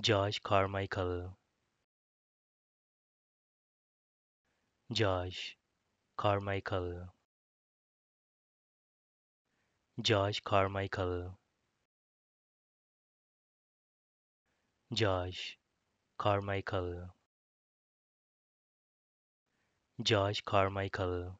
George Carmichael. Josh Carmichael. Josh Carmichael. Josh Carmichael. Josh Carmichael.